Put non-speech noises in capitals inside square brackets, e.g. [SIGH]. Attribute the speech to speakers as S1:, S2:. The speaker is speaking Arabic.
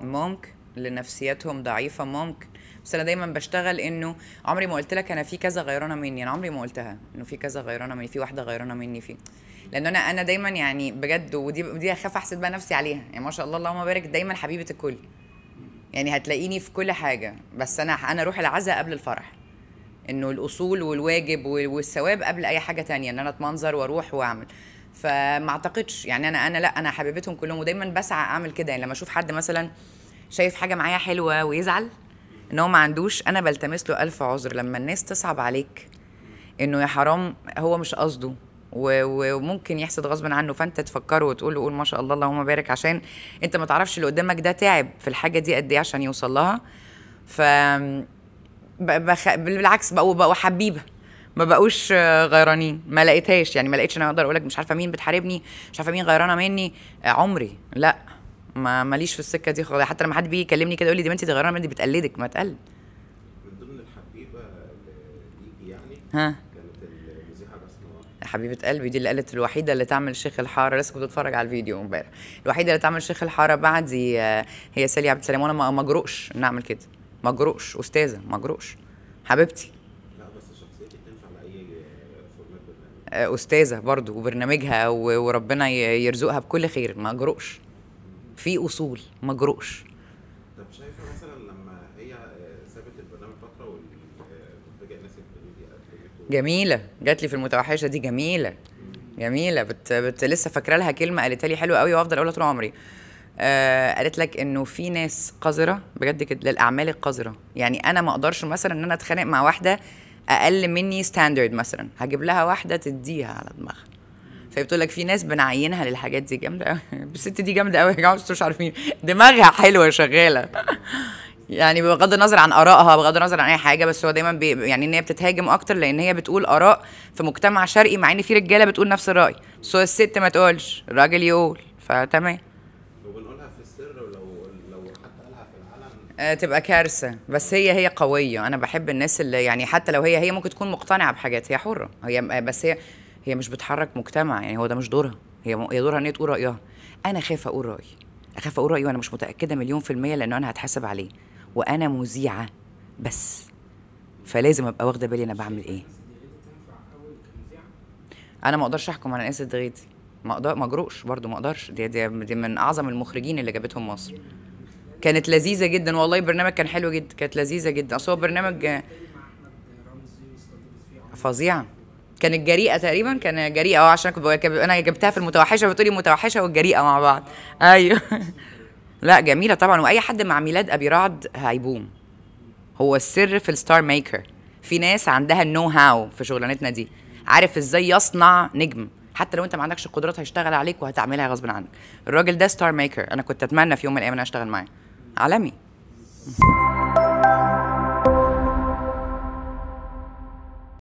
S1: ممكن لنفسياتهم ضعيفه ممكن بس انا دايما بشتغل انه عمري ما قلت لك انا في كذا غيرانه مني انا عمري ما قلتها انه في كذا غيرانه مني في واحده غيرانه مني في لان انا انا دايما يعني بجد ودي دي اخاف احسد بقى نفسي عليها يعني ما شاء الله اللهم بارك دايما حبيبه الكل يعني هتلاقيني في كل حاجه بس انا انا روح العزاء قبل الفرح انه الاصول والواجب والثواب قبل اي حاجه تانية ان انا اتمنظر واروح واعمل فما اعتقدش يعني انا انا لا انا حبيبتهم كلهم ودايما بسعى اعمل كده يعني لما اشوف حد مثلا شايف حاجه معايا حلوه ويزعل ان هو ما عندوش انا بلتمس له الف عذر لما الناس تصعب عليك انه يا حرام هو مش قصده وممكن يحصل غصب عنه فانت تفكره وتقول له قول ما شاء الله اللهم بارك عشان انت ما تعرفش اللي قدامك ده تعب في الحاجه دي قد ايه عشان يوصل لها ف بخ... بالعكس بقوا بقوا حبيبه ما بقوش غيرانين ما لقيتهاش يعني ما لقيتش انا اقدر اقول لك مش عارفه مين بتحاربني مش عارفه مين غيرانه مني آه، عمري لا ما ماليش في السكه دي خالص حتى لما حد بيجي يكلمني كده يقول لي دي بنتي دي غيرانه مني دي بتقلدك ما تقل من ضمن الحبيبه ليكي يعني ها كانت المذيعه بسمه حبيبه قلبي دي اللي قالت الوحيده اللي تعمل شيخ الحاره لسه كنت بتفرج على الفيديو امبارح الوحيده اللي تعمل شيخ الحاره بعدي آه، هي سالي عبد السلام وانا ما اجرؤش ان اعمل كده ما اجرؤش استاذه ما اجرؤش حبيبتي آه، استاذه برضو وبرنامجها وربنا يرزقها بكل خير ما اجرؤش في اصول ما اجرؤش طب شايفه مثلا لما هي آه، سابت البرنامج فتره والمنتجه آه، إيه؟ جميله جات لي في المتوحشه دي جميله جميله بت, بت لسه فاكره لها كلمه قالتها لي حلوه قوي وافضل اقولها طول عمري آه قالت لك انه في ناس قذره بجد كده للاعمال القذره يعني انا ما اقدرش مثلا ان انا اتخانق مع واحده اقل مني ستاندرد مثلا هجيب لها واحده تديها على دماغها فبتقول لك في ناس بنعينها للحاجات دي جامده قوي [LAUGHS] الست دي جامده قوي يا جماعه مش عارفين دماغها حلوه شغاله [LAUGHS] يعني بغض النظر عن ارائها بغض النظر عن اي حاجه بس هو دايما بي يعني ان هي بتتهاجم اكتر لان هي بتقول اراء في مجتمع شرقي مع ان في رجاله بتقول نفس الراي بس هو الست ما تقولش الراجل يقول فتمام آه، تبقى كارثه بس هي هي قويه انا بحب الناس اللي يعني حتى لو هي هي ممكن تكون مقتنعه بحاجات هي حره هي آه، بس هي هي مش بتحرك مجتمع يعني هو ده مش دورها هي هي دورها ان هي تقول رايها انا خايفه اقول رايي اخاف اقول رايي وانا مش متاكده مليون في الميه لان انا هتحاسب عليه وانا مذيعه بس فلازم ابقى واخده بالي انا بعمل ايه انا ما اقدرش احكم على ناس دغيتي ما اقدر ما اجرؤش برضه ما اقدرش دي, دي, دي من اعظم المخرجين اللي جابتهم مصر كانت لذيذه جدا والله البرنامج كان حلو جدا كانت لذيذه جدا اصل هو برنامج فظيعه كانت جريئه تقريبا كان جريئه اه عشان كنت انا جبتها في المتوحشه بتقولي المتوحشه والجريئه مع بعض ايوه [LAUGHS] لا جميله طبعا واي حد مع ميلاد ابي رعد هيبوم هو السر في الستار ميكر في ناس عندها النو هاو في شغلانتنا دي عارف ازاي يصنع نجم حتى لو انت ما عندكش القدرات هيشتغل عليك وهتعملها غصب عنك الراجل ده ستار ميكر انا كنت اتمنى في يوم من الايام انا اشتغل معاه عالمي